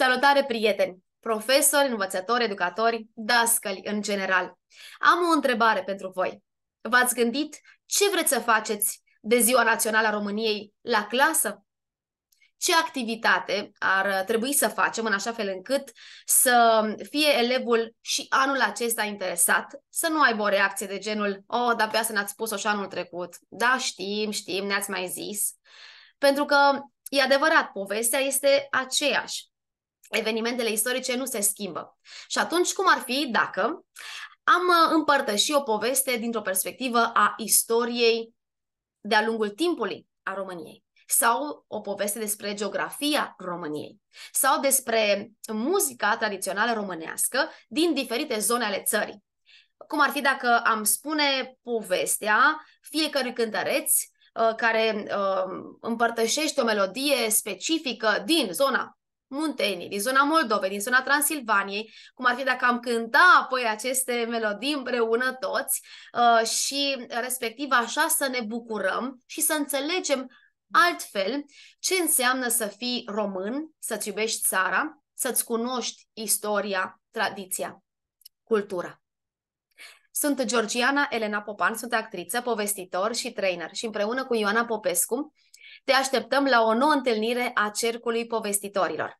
Salutare, prieteni! Profesori, învățători, educatori, dascăli în general. Am o întrebare pentru voi. V-ați gândit ce vreți să faceți de Ziua Națională a României la clasă? Ce activitate ar trebui să facem în așa fel încât să fie elevul și anul acesta interesat, să nu aibă o reacție de genul Oh, dar pe asta ne-ați spus-o și anul trecut. Da, știm, știm, ne-ați mai zis. Pentru că E adevărat, povestea este aceeași evenimentele istorice nu se schimbă. Și atunci, cum ar fi dacă am uh, împărtășit o poveste dintr-o perspectivă a istoriei de-a lungul timpului a României? sau o poveste despre geografia României sau despre muzica tradițională românească din diferite zone ale țării. Cum ar fi dacă am spune povestea fiecărui cântăreț uh, care uh, împărtășește o melodie specifică din zona muntenii, din zona Moldovei, din zona Transilvaniei, cum ar fi dacă am cânta apoi aceste melodii împreună toți uh, și respectiv așa să ne bucurăm și să înțelegem altfel ce înseamnă să fii român, să-ți iubești țara, să-ți cunoști istoria, tradiția, cultura. Sunt Georgiana Elena Popan, sunt actriță, povestitor și trainer și împreună cu Ioana Popescu te așteptăm la o nouă întâlnire a Cercului Povestitorilor.